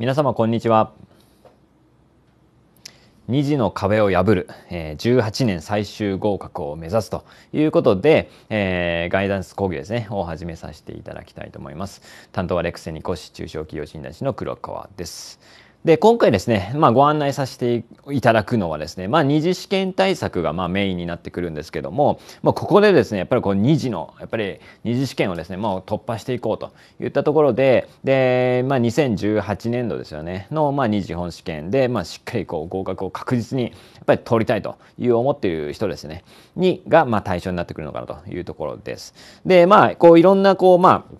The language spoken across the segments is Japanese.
皆様こんにちは2次の壁を破る、え18年最終合格を目指すということで、えー、ガイダンス講義ですねを始めさせていただきたいと思います担当はレクセニコ氏中小企業診断士の黒川ですで今回ですね、まあ、ご案内させていただくのはですね、まあ、二次試験対策がまあメインになってくるんですけども、まあ、ここでですねやっぱりこう二次のやっぱり二次試験をですね、もう突破していこうといったところでで、まあ、2018年度ですよねの、まあ、二次本試験で、まあ、しっかりこう合格を確実にやっぱり取りたいという思っている人ですねにがまあ対象になってくるのかなというところです。でまあこういろんなこうまあ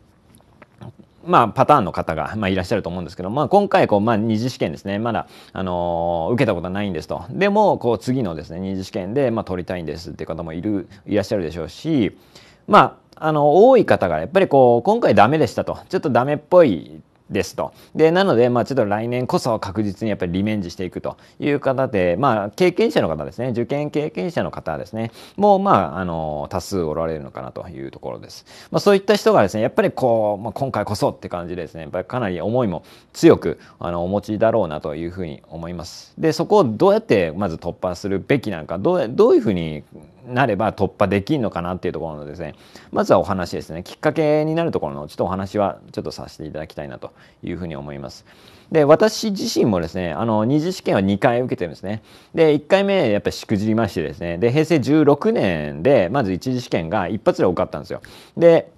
まあ、パターンの方が、まあ、いらっしゃると思うんですけど、まあ、今回こう、まあ、二次試験ですねまだ、あのー、受けたことないんですとでもこう次のですね二次試験で、まあ、取りたいんですっていう方もいるいらっしゃるでしょうしまああの多い方がやっぱりこう今回ダメでしたとちょっとダメっぽいですと。でなので、まあ、ちょっと来年こそ確実にやっぱりリベンジしていくという方で、まあ、経験者の方ですね受験経験者の方ですねもう、まあ、あの多数おられるのかなというところです。まあ、そういった人がですねやっぱりこう、まあ、今回こそって感じでですねやっぱりかなり思いも強くあのお持ちだろうなというふうに思います。でそこをどうやってまず突破するべきなのかどうどういうふうになれば突破できるのかなっていうところのですねまずはお話ですねきっかけになるところのちょっとお話はちょっとさせていただきたいなというふうに思います。で私自身もですねあの二次試験は2回受けてるんですね。で1回目やっぱりしくじりましてですねで平成16年でまず一次試験が一発で受かったんですよ。で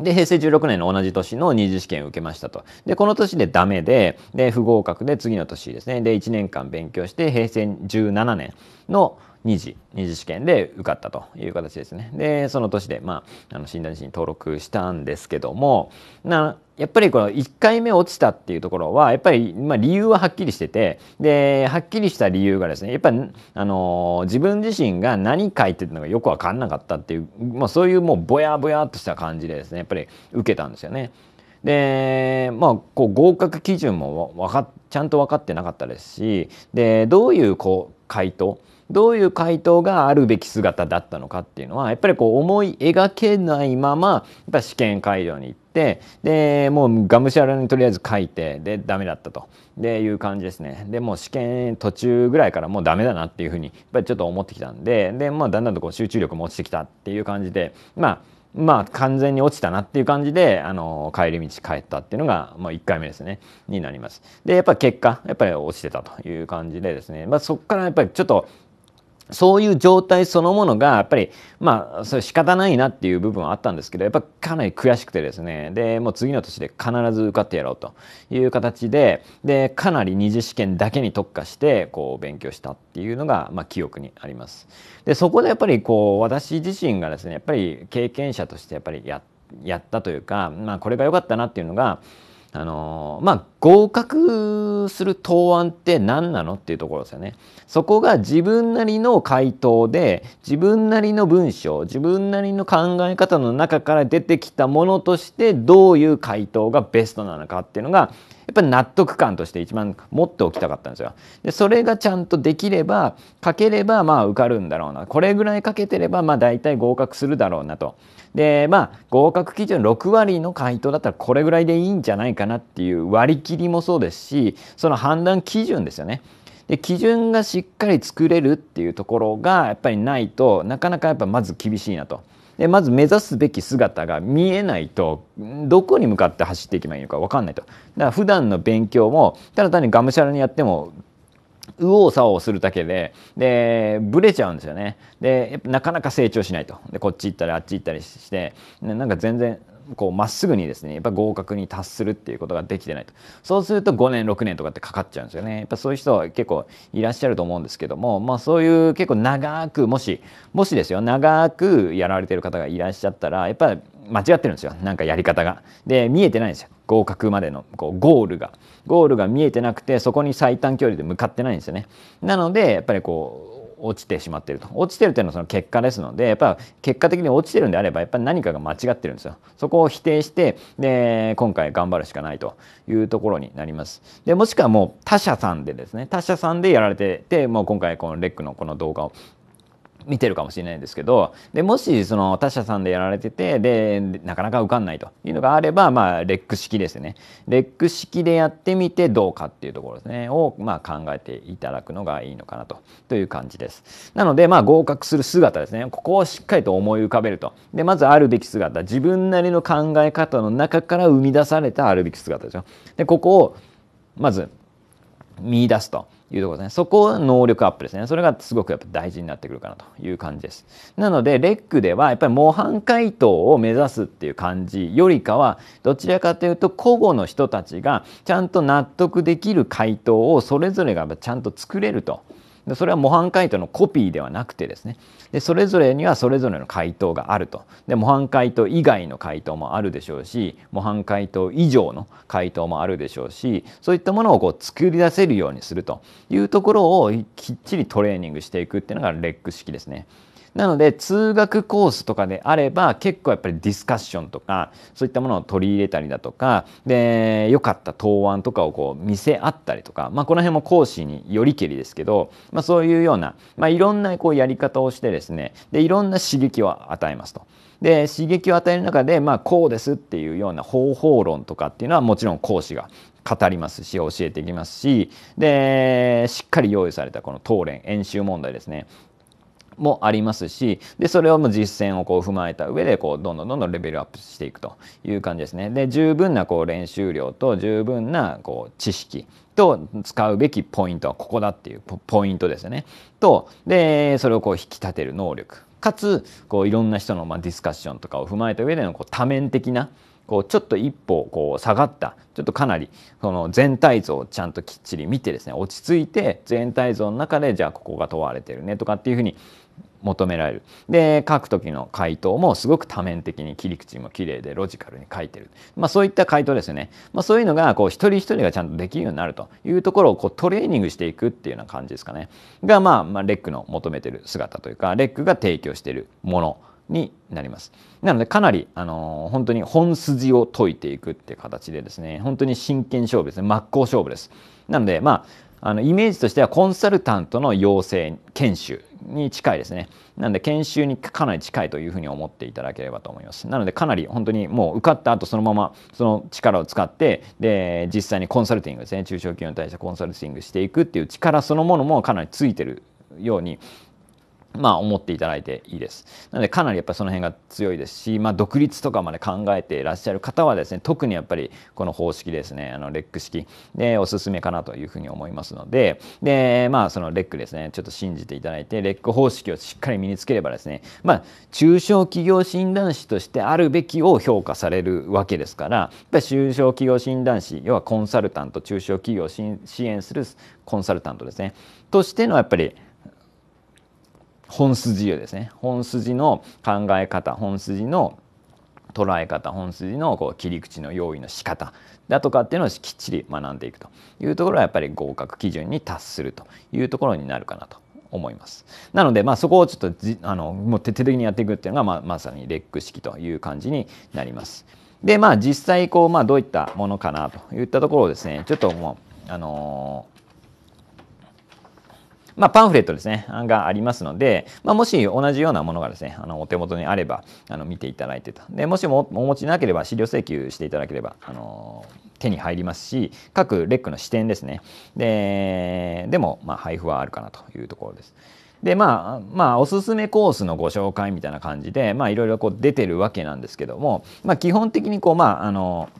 で平成16年の同じ年の二次試験を受けましたと。でこの年でダメでで不合格で次の年ですねで1年間勉強して平成17年の2次2次試験で受かったという形ですねでその年で、まあ、あの診断士に登録したんですけどもなやっぱりこの1回目落ちたっていうところはやっぱり、まあ、理由ははっきりしててではっきりした理由がですねやっぱり、あの自分自身が何書いてるのかよく分かんなかったっていう、まあ、そういうもうぼやぼやっとした感じでですねやっぱり受けたんですよね。でまあこう合格基準もわかちゃんと分かってなかったですしでどういうこう回答どういう回答があるべき姿だったのかっていうのはやっぱりこう思い描けないままやっぱ試験会場に行って。でもうがむしゃらにとりあえず書いてでダメだったとでいう感じですねでもう試験途中ぐらいからもうダメだなっていうふうにやっぱりちょっと思ってきたんでで、まあ、だんだんとこう集中力も落ちてきたっていう感じでまあまあ完全に落ちたなっていう感じであの帰り道帰ったっていうのが、まあ、1回目ですねになります。でやっぱり結果やっぱり落ちてたという感じでですね、まあ、そこからやっぱりちょっとそういう状態そのものがやっぱりまあそれ仕方ないなっていう部分はあったんですけどやっぱかなり悔しくてですねでもう次の年で必ず受かってやろうという形ででかなり二次試験だけに特化してこう勉強したっていうのが、まあ、記憶にあります。でそこでやっぱりこう私自身がですねやっぱり経験者としてやっぱりややったというか、まあ、これが良かったなっていうのがあのまあ合格する答案って何なのっていうところですよね。そこが自分なりの回答で自分なりの文章自分なりの考え方の中から出てきたものとしてどういう回答がベストなのかっていうのがやっぱり納得感として一番持っておきたかったんですよ。でそれがちゃんとできれば書ければまあ受かるんだろうなこれぐらい書けてればまあ大体合格するだろうなと。でまあ合格基準6割の回答だったらこれぐらいでいいんじゃないかなっていう割り切切りもそうですしその判断基準ですよね。で基準がしっかり作れるっていうところがやっぱりないとなかなかやっぱまず厳しいなと。でまず目指すべき姿が見えないとどこに向かって走っていけばいいのか分かんないとだから普段の勉強もただ単にがむしゃらにやっても右往左往するだけででブレちゃうんですよねでなかなか成長しないとでこっち行ったりあっち行ったりしてなんか全然こうまっすぐにですねやっぱ合格に達するっていうことができてないとそうすると5年6年とかってかかっちゃうんですよねやっぱそういう人は結構いらっしゃると思うんですけどもまあそういう結構長くもしもしですよ長くやられてる方がいらっしゃったらやっぱ間違ってるんですよなんかやり方が。で見えてないんですよ合格までのこうゴールがゴールが見えてなくてそこに最短距離で向かってないんですよね。なのでやっぱりこう落ちてしまっていると落ちてるというのはその結果ですのでやっぱ結果的に落ちてるんであればやっぱり何かが間違ってるんですよそこを否定してで今回頑張るしかないというところになりますでもしくはもう他社さんでですね他社さんでやられててもう今回このレックのこの動画を見てるかもしれないんですけどでもしその他社さんでやられててでなかなか受かんないというのがあれば、まあ、レック式ですねレック式でやってみてどうかっていうところですねを、まあ、考えていただくのがいいのかなとという感じですなので、まあ、合格する姿ですねここをしっかりと思い浮かべるとでまずあるべき姿自分なりの考え方の中から生み出されたあるべき姿ですよでここをまず見出すというところですね。そこを能力アップですね。それがすごくやっぱ大事になってくるかなという感じです。なので、レックではやっぱり模範解答を目指すっていう感じよりかは、どちらかというと、個々の人たちがちゃんと納得できる回答をそれぞれがちゃんと作れると。でそれは模範解答のコピーではなくてですねでそれぞれにはそれぞれの回答があるとで模範解答以外の回答もあるでしょうし模範解答以上の回答もあるでしょうしそういったものをこう作り出せるようにするというところをきっちりトレーニングしていくっていうのがレック式ですね。なので通学コースとかであれば結構やっぱりディスカッションとかそういったものを取り入れたりだとかで良かった答案とかをこう見せ合ったりとか、まあ、この辺も講師によりけりですけど、まあ、そういうような、まあ、いろんなこうやり方をしてですねでいろんな刺激を与えますと。で刺激を与える中で、まあ、こうですっていうような方法論とかっていうのはもちろん講師が語りますし教えていきますしでしっかり用意されたこの答練演習問題ですねもありますしでそれをもう実践をこう踏まえた上でこうどんどんどんどんレベルアップしていくという感じですね。で十分なこう練習量と十分なこう知識と使うべきポイントはここだっていうポイントですよね。とでそれをこう引き立てる能力かつこういろんな人のまあディスカッションとかを踏まえた上でのこう多面的なこうちょっと一歩こう下がったちょっとかなりその全体像をちゃんときっちり見てですね落ち着いて全体像の中でじゃあここが問われてるねとかっていうふうに求められるで書く時の回答もすごく多面的に切り口も綺麗でロジカルに書いてる、まあ、そういった回答ですよね、まあ、そういうのがこう一人一人がちゃんとできるようになるというところをこうトレーニングしていくっていうような感じですかねが、まあ、まあレックの求めてる姿というかレックが提供してるものになりますなのでかなり、あのー、本当に本筋を解いていくっていう形でですね本当に真剣勝負ですね真っ向勝負ですなのでまああのイメージとしてはコンサルタントの養成研修に近いですねなので研修にかなり近いというふうに思っていただければと思いますなのでかなり本当にもう受かった後そのままその力を使ってで実際にコンサルティングですね中小企業に対してコンサルティングしていくっていう力そのものもかなりついてるようにまあ、思っていただいていいです。なのでかなりやっぱりその辺が強いですし、まあ、独立とかまで考えていらっしゃる方はですね特にやっぱりこの方式ですねあのレック式でおすすめかなというふうに思いますのでで、まあ、そのレックですねちょっと信じていただいてレック方式をしっかり身につければですね、まあ、中小企業診断士としてあるべきを評価されるわけですからやっぱり中小企業診断士要はコンサルタント中小企業を支援するコンサルタントですねとしてのやっぱり本筋をですね本筋の考え方本筋の捉え方本筋のこう切り口の用意の仕方だとかっていうのをきっちり学んでいくというところはやっぱり合格基準に達するというところになるかなと思います。なので、まあ、そこをちょっとじあのもう徹底的にやっていくっていうのが、まあ、まさにレック式という感じになります。でまあ実際こう、まあ、どういったものかなといったところをですねちょっともうあのーまあ、パンフレットですねがありますので、まあ、もし同じようなものがですねあのお手元にあればあの見ていただいてとでもしもお持ちなければ資料請求していただければあの手に入りますし各レックの視点ですねででも、まあ、配布はあるかなというところです。でまあまあおすすめコースのご紹介みたいな感じでいろいろ出てるわけなんですけども、まあ、基本的にこうまああの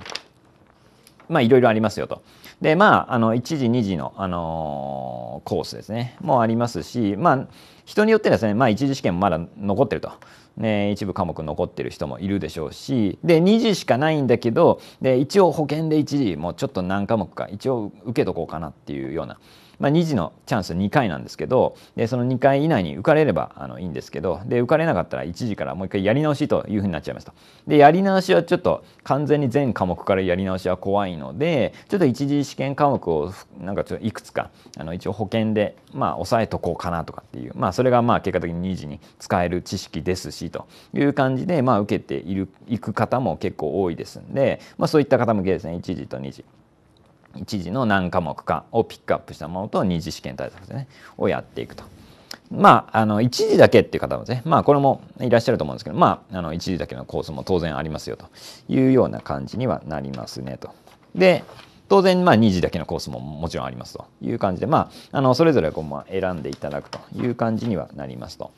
まあいろいろありますよと。でまああの1時2時の、あのー、コースですねもありますしまあ人によってですね、まあ、1次試験もまだ残ってると、ね、一部科目残ってる人もいるでしょうしで2次しかないんだけどで一応保険で1次もうちょっと何科目か一応受けとこうかなっていうような。まあ、2次のチャンス2回なんですけどでその2回以内に受かれればあのいいんですけどで受かれなかったら1次からもう一回やり直しというふうになっちゃいましたでやり直しはちょっと完全に全科目からやり直しは怖いのでちょっと1次試験科目をなんかちょっといくつかあの一応保険でまあ抑えとこうかなとかっていう、まあ、それがまあ結果的に2次に使える知識ですしという感じでまあ受けているいく方も結構多いですんで、まあ、そういった方向けですね1次と2次。1次の何科目かをピックアップしたものと2次試験対策でねをやっていくと。まあ、あの1時だけっていう方もですね、まあ、これもいらっしゃると思うんですけど、まあ、あの1時だけのコースも当然ありますよというような感じにはなりますねと。で当然まあ2時だけのコースももちろんありますという感じで、まあ、あのそれぞれこう選んでいただくという感じにはなりますと。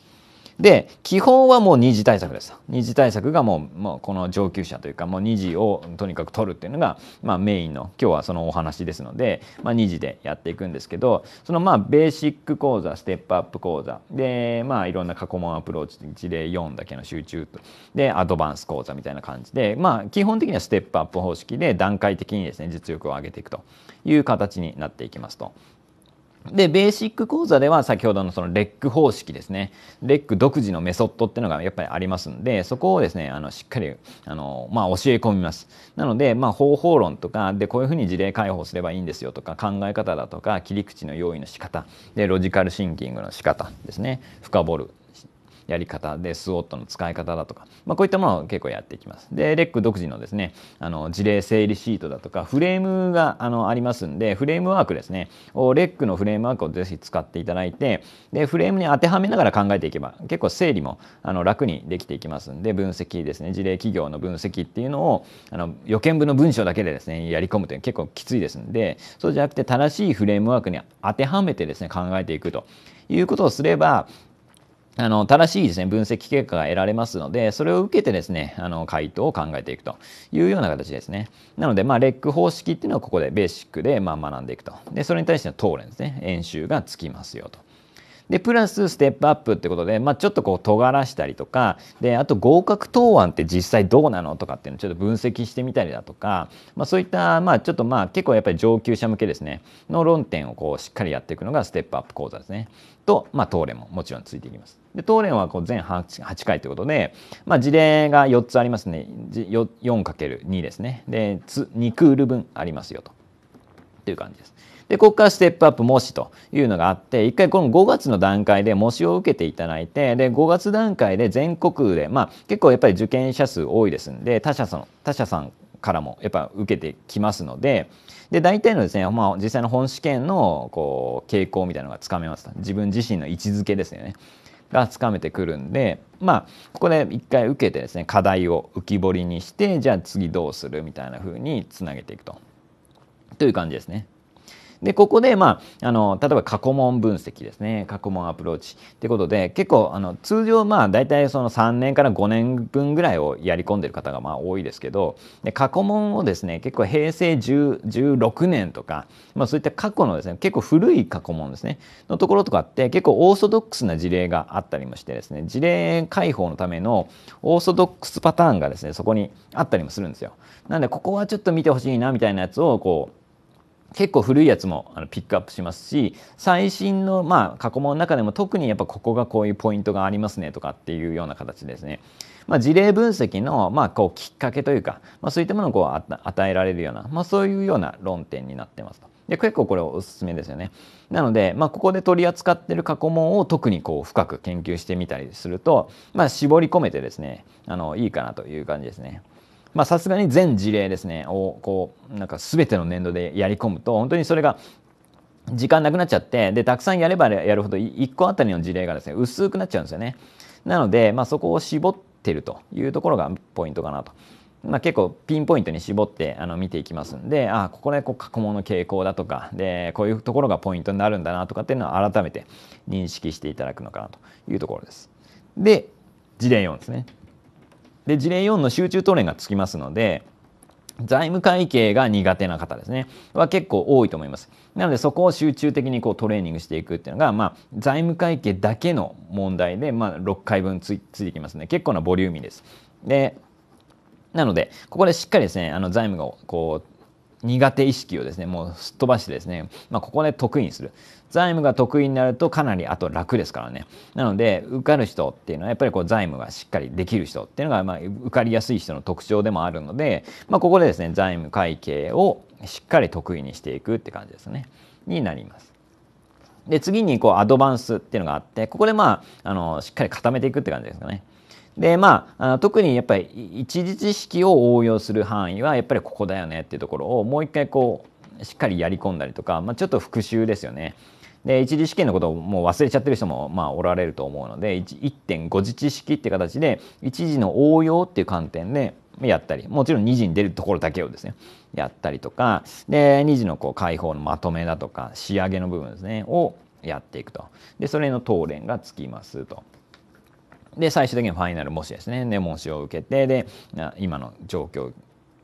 で基本はもう二次対策です二次対策がもうもうこの上級者というかもう二次をとにかく取るっていうのが、まあ、メインの今日はそのお話ですので、まあ、2次でやっていくんですけどそのまあベーシック講座ステップアップ講座でまあいろんな過去問アプローチ事例4だけの集中でアドバンス講座みたいな感じでまあ基本的にはステップアップ方式で段階的にですね実力を上げていくという形になっていきますと。で、ベーシック講座では先ほどのそのレック方式ですね。レック独自のメソッドっていうのがやっぱりありますんで、そこをですね、あの、しっかり、あの、まあ、教え込みます。なので、まあ、方法論とか、で、こういうふうに事例解放すればいいんですよとか、考え方だとか、切り口の用意の仕方、で、ロジカルシンキングの仕方ですね、深掘るやり方でスウォットの使い方だとか、まあ、こういったものを結構やっていきます。でレック独自のですねあの事例整理シートだとかフレームがあのありますんでフレームワークですねをレックのフレームワークをぜひ使っていただいてでフレームに当てはめながら考えていけば結構整理もあの楽にできていきますんで分析ですね事例企業の分析っていうのをあの予見部の文章だけでですねやり込むというのは結構きついですんでそうじゃなくて正しいフレームワークに当てはめてですね考えていくということをすればあの正しいですね分析結果が得られますのでそれを受けてですねあの回答を考えていくというような形ですねなのでまあレック方式っていうのはここでベーシックでまあ学んでいくとでそれに対してのレンですね演習がつきますよとでプラスステップアップってことで、まあ、ちょっとこう尖らしたりとかであと合格答案って実際どうなのとかっていうのをちょっと分析してみたりだとか、まあ、そういった、まあ、ちょっとまあ結構やっぱり上級者向けですねの論点をこうしっかりやっていくのがステップアップ講座ですねと、まあ、ーレももちろんついていきます。で当連はこう全 8, 8回ということで、まあ、事例が4つありますね 4×2 ですねで2クール分ありますよとという感じです。でここからステップアップ模試というのがあって一回この5月の段階で模試を受けていただいてで5月段階で全国で、まあ、結構やっぱり受験者数多いですんで他社さん他社さんからもやっぱ受けてきますのでで大体のですね、まあ、実際の本試験のこう傾向みたいなのがつかめます自分自身の位置づけですよね。がつかめてくるんでまあここで一回受けてですね課題を浮き彫りにしてじゃあ次どうするみたいな風につなげていくとという感じですね。でここで、まあ、あの例えば過去問分析ですね過去問アプローチってことで結構あの通常まあ大体その3年から5年分ぐらいをやり込んでる方がまあ多いですけどで過去問をですね結構平成16年とか、まあ、そういった過去のですね結構古い過去問ですねのところとかって結構オーソドックスな事例があったりもしてですね事例解放のためのオーソドックスパターンがですねそこにあったりもするんですよ。なんでここはちょっと見てほしいなみたいなやつをこう結構古いやつもあのピックアップしますし最新のまあ過去問の中でも特にやっぱここがこういうポイントがありますねとかっていうような形ですね。まあ、事例分析のまあこうきっかけというか、まあ、そういったものをこう与えられるような、まあ、そういうような論点になってますと。で結構これおすすめですよね。なので、まあ、ここで取り扱ってる過去問を特にこう深く研究してみたりすると、まあ、絞り込めてですねあのいいかなという感じですね。まあさすがに全事例ですねをこうなんか全ての年度でやり込むと本当にそれが時間なくなっちゃってでたくさんやればやるほど1個あたりの事例がですね薄くなっちゃうんですよね。なので、まあ、そこを絞ってるというところがポイントかなと。まあ、結構ピンポイントに絞ってあの見ていきますんであここでこう過去問の傾向だとかでこういうところがポイントになるんだなとかっていうのは改めて認識していただくのかなというところです。で事例4ですね。で事例4の集中トレンがつきますので財務会計が苦手な方ですねは結構多いと思いますなのでそこを集中的にこうトレーニングしていくっていうのが、まあ、財務会計だけの問題で、まあ、6回分ついてきますね結構なボリューミーですでなのでここでしっかりですねあの財務がこう苦手意識をですねもうすっ飛ばしてですね、まあ、ここで得意にする財務が得意になるとかなりあと楽ですからねなので受かる人っていうのはやっぱりこう財務がしっかりできる人っていうのが、まあ、受かりやすい人の特徴でもあるので、まあ、ここでですね財務会計をしっかり得意にしていくって感じですねになります。で次にこうアドバンスっていうのがあってここでまああのしっかり固めていくって感じですかね。でまあ、特にやっぱり一時知識を応用する範囲はやっぱりここだよねっていうところをもう一回こうしっかりやり込んだりとか、まあ、ちょっと復習ですよねで一次試験のことをもう忘れちゃってる人もまあおられると思うので1.5次知識って形で一次の応用っていう観点でやったりもちろん2次に出るところだけをですねやったりとかで2次のこう解放のまとめだとか仕上げの部分ですねをやっていくとでそれの当練がつきますと。で最終的にファイナル模試ですね。で模試を受けてで今の状況を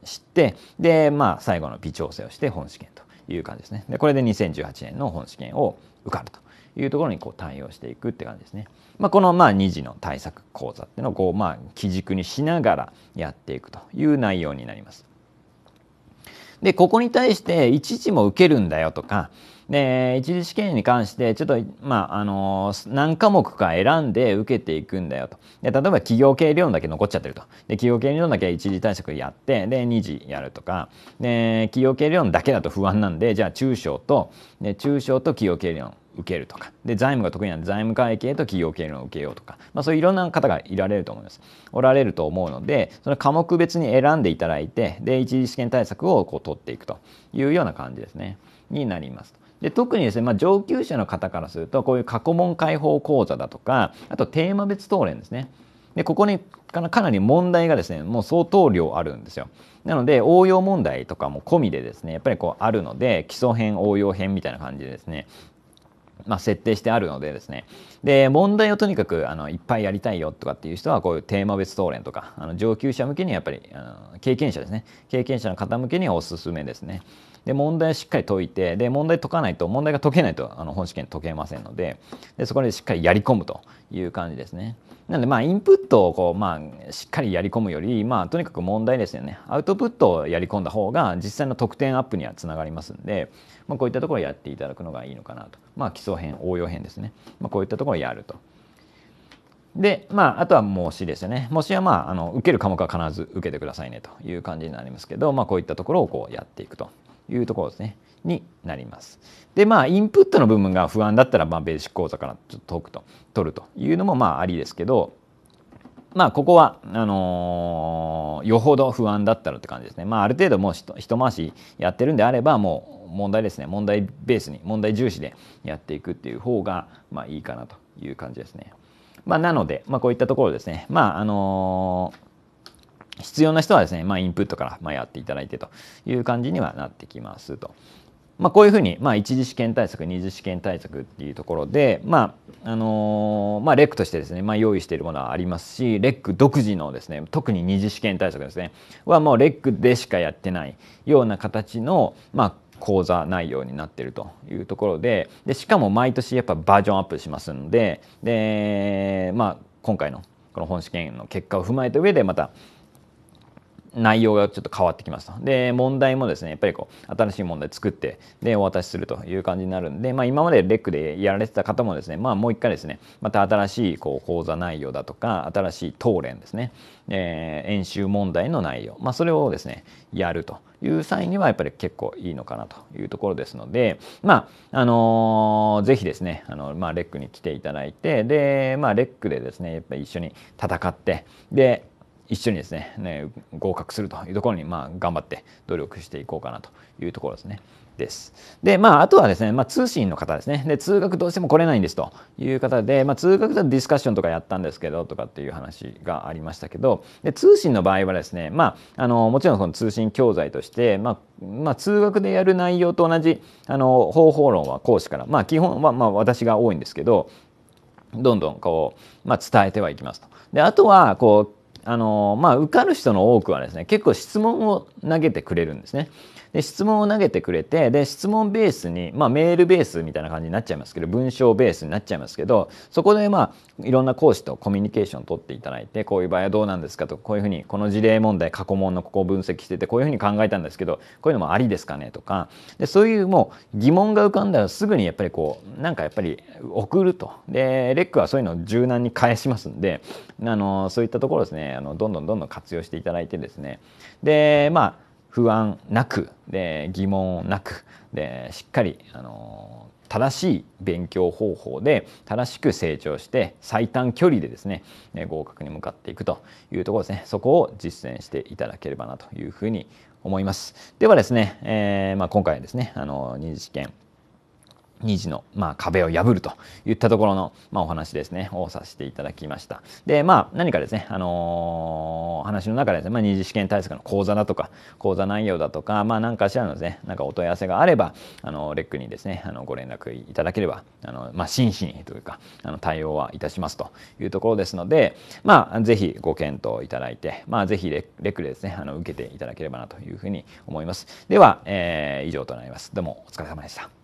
知ってでまあ最後の微調整をして本試験と。いう感じですね。でこれで2018年の本試験を受かるというところにこう対応していくって感じですね。まあ、このまあ2次の対策講座っていうのをこうまあ基軸にしながらやっていくという内容になります。でここに対して1次も受けるんだよとかで一次試験に関してちょっと、まあ、あの何科目か選んで受けていくんだよとで例えば企業系理論だけ残っちゃってるとで企業系理論だけ一次対策やってで二次やるとかで企業系理論だけだと不安なんでじゃあ中小とで中小と企業系理論受けるとかで財務が得意なんで財務会計と企業経営を受けようとか、まあ、そういういろんな方がいられると思いますおられると思うのでその科目別に選んでいただいてで一次試験対策をこう取っていくというような感じですねになります。で特にですね、まあ、上級者の方からするとこういう過去問解放講座だとかあとテーマ別討論ですね。でここにかなり問題がですねもう相当量あるんですよ。なので応用問題とかも込みでですねやっぱりこうあるので基礎編応用編みたいな感じでですねまあ、設定してあるのでですねで問題をとにかくあのいっぱいやりたいよとかっていう人はこういうテーマ別討論とかあの上級者向けにやっぱりあの経験者ですね経験者の方向けにはおすすめですね。で問題しっかり解いてで問題解かないと問題が解けないとあの本試験解けませんのででそこでしっかりやり込むという感じですね。なのでまあインプットをこうまあしっかりやり込むよりまあとにかく問題ですよねアウトプットをやり込んだ方が実際の得点アップにはつながりますんで、まあ、こういったところをやっていただくのがいいのかなと、まあ、基礎編応用編ですね、まあ、こういったところをやると。で、まあ、あとは模試ですよね。模試は、まあ、あの受ける科目は必ず受けてくださいねという感じになりますけど、まあ、こういったところをこうやっていくと。いうところですね。になります。でまあインプットの部分が不安だったら、まあ、ベーシック講座からちょっと解くと取るというのもまあありですけどまあここはあのー、よほど不安だったらって感じですね。まあある程度もう一回しやってるんであればもう問題ですね問題ベースに問題重視でやっていくっていう方がまあいいかなという感じですね。まあ、なので、まあ、こういったところですね。まああのー必要な人はですね、まあ、インプットからまやっていただいてという感じにはなってきますと。まあ、こういうふうに、まあ、一次試験対策二次試験対策っていうところで、まああのー、まあ、レックとしてですね、まあ、用意しているものはありますしレック独自のですね特に二次試験対策ですねはもうレックでしかやってないような形の、まあ、講座内容になってるというところででしかも毎年やっぱバージョンアップしますのでで、まあ、今回のこの本試験の結果を踏まえた上でまた内容がちょっと変わってきますと。で、問題もですね、やっぱりこう、新しい問題作って、で、お渡しするという感じになるんで、まあ、今までレックでやられてた方もですね、まあ、もう一回ですね、また新しいこう講座内容だとか、新しい答練ですね、えー、演習問題の内容、まあ、それをですね、やるという際には、やっぱり結構いいのかなというところですので、まあ、あのー、ぜひですね、あの、まあ、レックに来ていただいて、で、まあ、レックでですね、やっぱり一緒に戦って、で、一緒にですね、ね、合格するというところに、まあ、頑張って努力していこうかなというところですね。です。で、まあ、あとはですね、まあ、通信の方ですね。で、通学どうしても来れないんですという方で、まあ、通学とディスカッションとかやったんですけど、とかっていう話がありましたけど、で、通信の場合はですね、まあ、あの、もちろんその通信教材として、まあ、まあ、通学でやる内容と同じ、あの、方法論は講師から、まあ、基本は、まあ、私が多いんですけど、どんどんこう、まあ、伝えてはいきますと。で、あとは、こう、あのまあ、受かる人の多くはですね結構質問を投げてくれるんですね。で質問を投げてくれてで質問ベースに、まあ、メールベースみたいな感じになっちゃいますけど文章ベースになっちゃいますけどそこでまあいろんな講師とコミュニケーションを取っていただいてこういう場合はどうなんですかとこういうふうにこの事例問題過去問のここを分析しててこういうふうに考えたんですけどこういうのもありですかねとかでそういうもう疑問が浮かんだらすぐにやっぱりこうなんかやっぱり送るとでレックはそういうのを柔軟に返しますんであのそういったところですねあのどんどんどんどん活用していただいてですねでまあ不安なくで疑問なくでしっかりあの正しい勉強方法で正しく成長して最短距離でですね合格に向かっていくというところですねそこを実践していただければなというふうに思いますではですね、えー、まあ、今回ですねあの二次試験2時の、まあ、壁を破るといったところの、まあ、お話ですねをさせていただきました。でまあ何かですね、あのー、話の中でですね、まあ、次試験対策の講座だとか講座内容だとか、まあ、何かしらのですねなんかお問い合わせがあればあのレックにですねあのご連絡いただければあの、まあ、真摯にというかあの対応はいたしますというところですので、まあ、ぜひご検討いただいて、まあ、ぜひレックでですねあの受けていただければなというふうに思います。では、えー、以上となります。どうもお疲れ様でした。